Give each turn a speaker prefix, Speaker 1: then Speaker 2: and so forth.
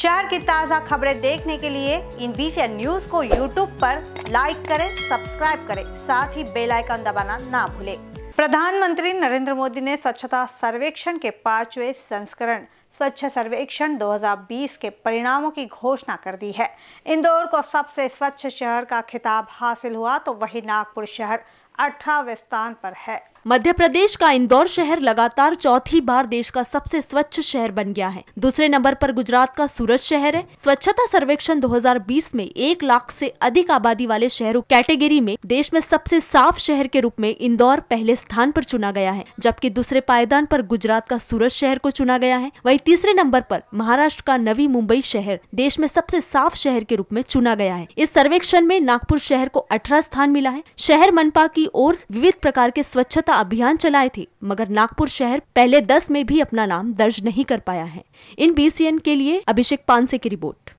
Speaker 1: शहर की ताज़ा खबरें देखने के लिए इन बीसी न्यूज को यूट्यूब पर लाइक करें सब्सक्राइब करें साथ ही बेल आइकन दबाना ना भूलें प्रधानमंत्री नरेंद्र मोदी ने स्वच्छता सर्वेक्षण के पांचवें संस्करण स्वच्छ सर्वेक्षण 2020 के परिणामों की घोषणा कर दी है इंदौर को सबसे स्वच्छ शहर का खिताब हासिल हुआ तो वही नागपुर शहर अठारहवें स्थान पर है
Speaker 2: मध्य प्रदेश का इंदौर शहर लगातार चौथी बार देश का सबसे स्वच्छ शहर बन गया है दूसरे नंबर पर गुजरात का सूरत शहर है स्वच्छता सर्वेक्षण 2020 में एक लाख से अधिक आबादी वाले शहरों कैटेगरी में देश में सबसे साफ शहर के रूप में इंदौर पहले स्थान पर चुना गया है जबकि दूसरे पायदान पर गुजरात का सूरत शहर को चुना गया है वही तीसरे नंबर पर महाराष्ट्र का नवी मुंबई शहर देश में सबसे साफ शहर के रूप में चुना गया है इस सर्वेक्षण में नागपुर शहर को अठारह स्थान मिला है शहर मनपा की ओर विविध प्रकार के स्वच्छता अभियान चलाए थे मगर नागपुर शहर पहले दस में भी अपना नाम दर्ज नहीं कर पाया है इन बी के लिए अभिषेक पानसे की रिपोर्ट